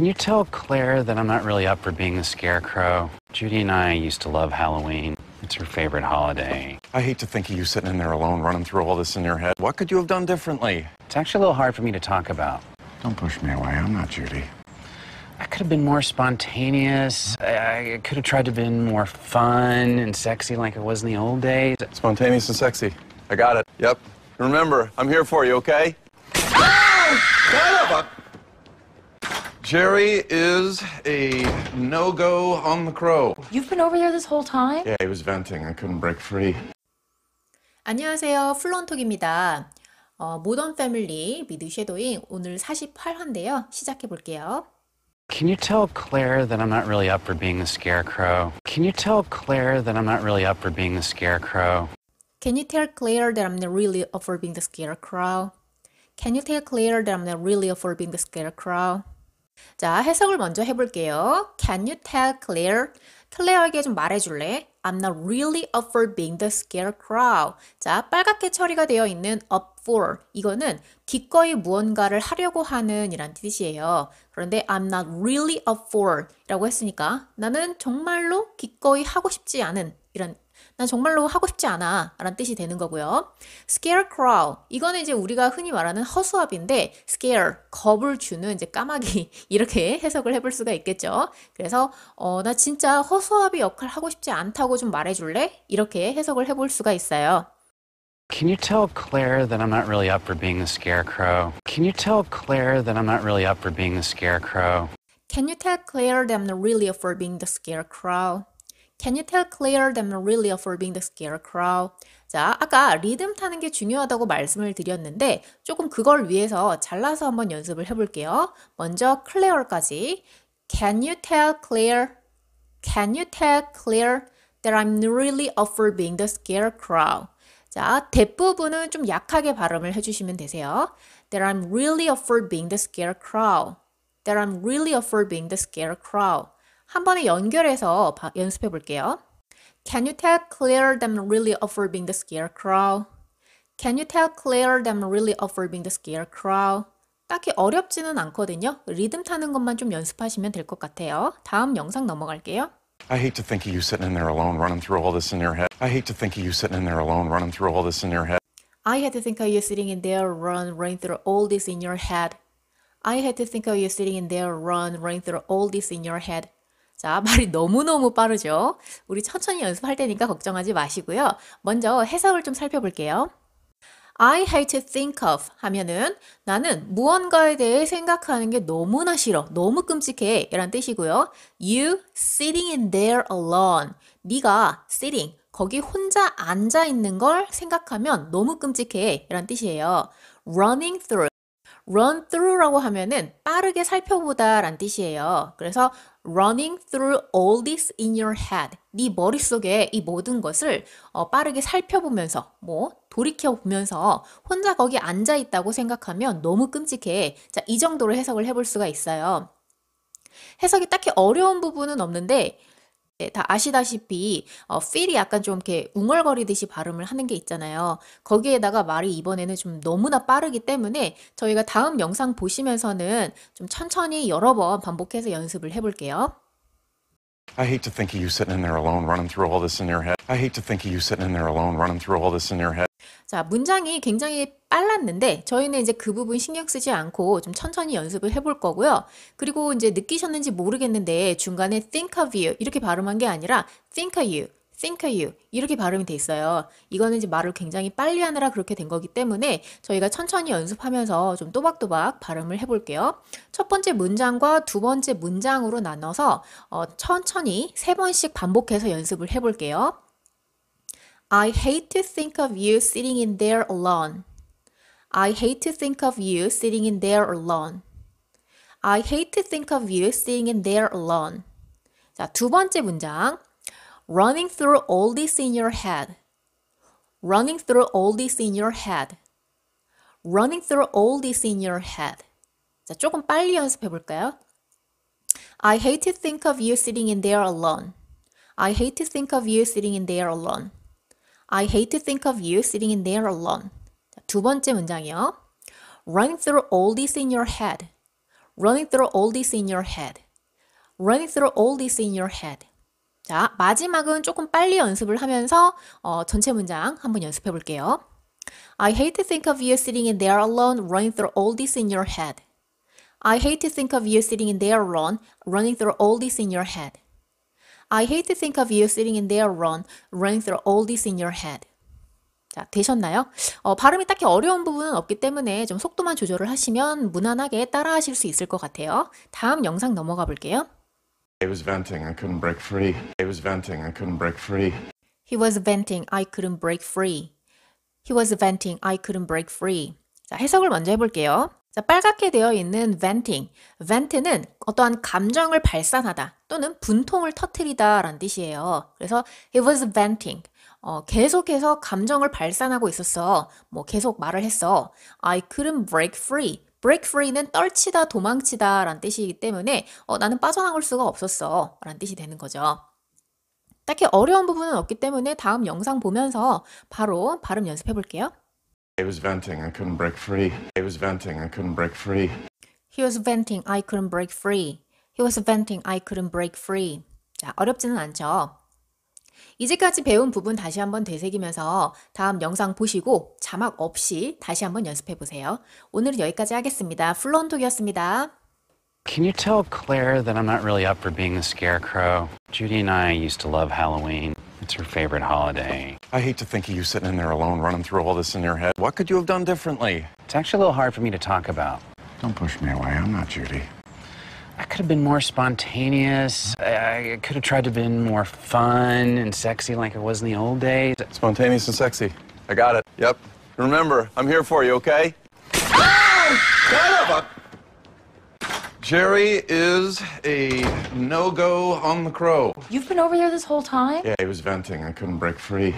Can you tell Claire that I'm not really up for being the scarecrow? Judy and I used to love Halloween. It's her favorite holiday. I hate to think of you sitting in there alone, running through all this in your head. What could you have done differently? It's actually a little hard for me to talk about. Don't push me away. I'm not Judy. I could have been more spontaneous. I, I could have tried to be more fun and sexy like it was in the old days. Spontaneous and sexy. I got it. Yep. Remember, I'm here for you, okay? Ah! Jerry is a no-go on the crow. You've been over there this whole time? Yeah, he was venting. I couldn't break free. 안녕하세요. 플론톡입니다. 어, 모던 패밀리 미드 섀도잉 오늘 48화인데요. 시작해 볼게요. Can you tell Claire that I'm not really up for being the scarecrow? Can you tell Claire that I'm not really up for being the scarecrow? Can you tell Claire that I'm not really up for being the scarecrow? Can you tell Claire that I'm not really up for being the scarecrow? 자, 해석을 먼저 해볼게요. Can you tell Claire? 클레어에게 좀 말해줄래? I'm not really up for being the scarecrow. 자, 빨갛게 처리가 되어 있는 up for. 이거는 기꺼이 무언가를 하려고 하는 이란 뜻이에요. 그런데 I'm not really up for 이라고 했으니까 나는 정말로 기꺼이 하고 싶지 않은 이런 난 정말로 하고 싶지 않아. 라는 뜻이 되는 거고요. scarecrow. 이거는 이제 우리가 흔히 말하는 허수아비인데, scare, 겁을 주는 이제 까마귀. 이렇게 해석을 해 볼 수가 있겠죠. 그래서, 어, 나 진짜 허수아비 역할 하고 싶지 않다고 좀 말해줄래? 이렇게 해석을 해 볼 수가 있어요. Can you tell Claire that I'm not really up for being the scarecrow? Can you tell Claire that I'm not really up for being the scarecrow? Can you tell Claire that I'm not really up for being the scarecrow? Can you tell Claire that I'm really o b e i n g the scarecrow? 자, 아까 리듬 타는 게 중요하다고 말씀을 드렸는데 조금 그걸 위해서 잘라서 한번 연습을 해볼게요. 먼저 Claire까지 Can you tell Claire? Can you tell Claire that I'm really observing the scarecrow? 자, 대부분은 좀 약하게 발음을 해주시면 되세요. That I'm really observing the scarecrow. That I'm really observing the scarecrow. 한 번에 연결해서 연습해 볼게요. Can you tell Claire them really offer being the scarecrow? Can you tell Claire them really offer being the scarecrow? 딱히 어렵지는 않거든요. 리듬 타는 것만 좀 연습하시면 될 것 같아요. 다음 영상 넘어갈게요. I hate to think of you sitting in there alone running through all this in your head. I hate to think of you sitting in there alone running through all this in your head. I hate to think of you sitting in there run running through all this in your head. I hate to think of you sitting in there run running through all this in your head. 자, 말이 너무너무 빠르죠? 우리 천천히 연습할 테니까 걱정하지 마시고요. 먼저 해석을 좀 살펴볼게요. I hate to think of 하면은 나는 무언가에 대해 생각하는 게 너무나 싫어, 너무 끔찍해 이런 뜻이고요. You sitting in there alone. 네가 sitting 거기 혼자 앉아 있는 걸 생각하면 너무 끔찍해 이런 뜻이에요. Running through run through라고 하면은 빠르게 살펴보다 란 뜻이에요. 그래서 running through all this in your head. 네 머릿속에 이 모든 것을 어, 빠르게 살펴보면서 뭐 돌이켜 보면서 혼자 거기 앉아 있다고 생각하면 너무 끔찍해. 자, 이 정도로 해석을 해 볼 수가 있어요. 해석이 딱히 어려운 부분은 없는데 네, 다 아시다시피 어, feel이 약간 좀 이렇게 웅얼거리듯이 발음을 하는 게 있잖아요. 거기에다가 말이 이번에는 좀 너무나 빠르기 때문에 저희가 다음 영상 보시면서는 좀 천천히 여러 번 반복해서 연습을 해볼게요. I hate to think of you sitting in there alone running through all this in your head. I hate to think of you sitting in there alone running through all this in your head. 자, 문장이 굉장히 빨랐는데 저희는 이제 그 부분 신경 쓰지 않고 좀 천천히 연습을 해볼 거고요. 그리고 이제 느끼셨는지 모르겠는데 중간에 think of you 이렇게 발음한 게 아니라 think of you think you 이렇게 발음이 돼 있어요. 이거는 이제 말을 굉장히 빨리 하느라 그렇게 된 거기 때문에 저희가 천천히 연습하면서 좀 또박또박 발음을 해볼게요. 첫 번째 문장과 두 번째 문장으로 나눠서 어, 천천히 세 번씩 반복해서 연습을 해볼게요. I hate to think of you sitting in there alone. I hate to think of you sitting in there alone. I hate to think of you sitting in there alone. 자, 두 번째 문장. running through all this in your head. running through all this in your head. running through all this in your head. 자, 조금 빨리 연습해 볼까요? I hate to think of you sitting in there alone. I hate to think of you sitting in there alone. I hate to think of you sitting in there alone. 두 번째 문장이요. Running through all this in your head. Running through all this in your head. Running through all this in your head. 자, 마지막은 조금 빨리 연습을 하면서 어, 전체 문장 한번 연습해 볼게요. I hate to think of you sitting in there alone, running through all this in your head. I hate to think of you sitting in there alone, running through all this in your head. I hate to think of you sitting in there run, running through all this in your head. 자, 되셨나요? 어, 발음이 딱히 어려운 부분은 없기 때문에 좀 속도만 조절을 하시면 무난하게 따라하실 수 있을 것 같아요. 다음 영상 넘어가 볼게요. He was venting. I couldn't break free. He was venting. I couldn't break free. He was venting. I couldn't break free. He was venting. I couldn't break free. 자, 해석을 먼저 해볼게요. 자, 빨갛게 되어 있는 venting. vent는 어떠한 감정을 발산하다 또는 분통을 터트리다 라는 뜻이에요. 그래서 he was venting. 어, 계속해서 감정을 발산하고 있었어. 뭐 계속 말을 했어. I couldn't break free. break free는 떨치다, 도망치다 라는 뜻이기 때문에 어, 나는 빠져나올 수가 없었어. 라는 뜻이 되는 거죠. 딱히 어려운 부분은 없기 때문에 다음 영상 보면서 바로 발음 연습해 볼게요. It was venting. I couldn't break free. It was venting. I couldn't break free. He was venting. I couldn't break free. He was venting. I couldn't break free. 자, 어렵지는 않죠? 이제까지 배운 부분 다시 한번 되새기면서 다음 영상 보시고 자막 없이 다시 한번 연습해 보세요. 오늘은 여기까지 하겠습니다. 플론톡이었습니다. Can you tell Claire that I'm not really up for being the scarecrow? Judy and I used to love Halloween. It's her favorite holiday. I hate to think of you sitting in there alone, running through all this in your head. What could you have done differently? It's actually a little hard for me to talk about. Don't push me away. I'm not Judy. I could have been more spontaneous. I could have tried to have been more fun and sexy like it was in the old days. Spontaneous and sexy. I got it. Yep. Remember, I'm here for you, okay? Ah! Jerry is a no-go on the crow. You've been over there this whole time? Yeah, he was venting. I couldn't break free.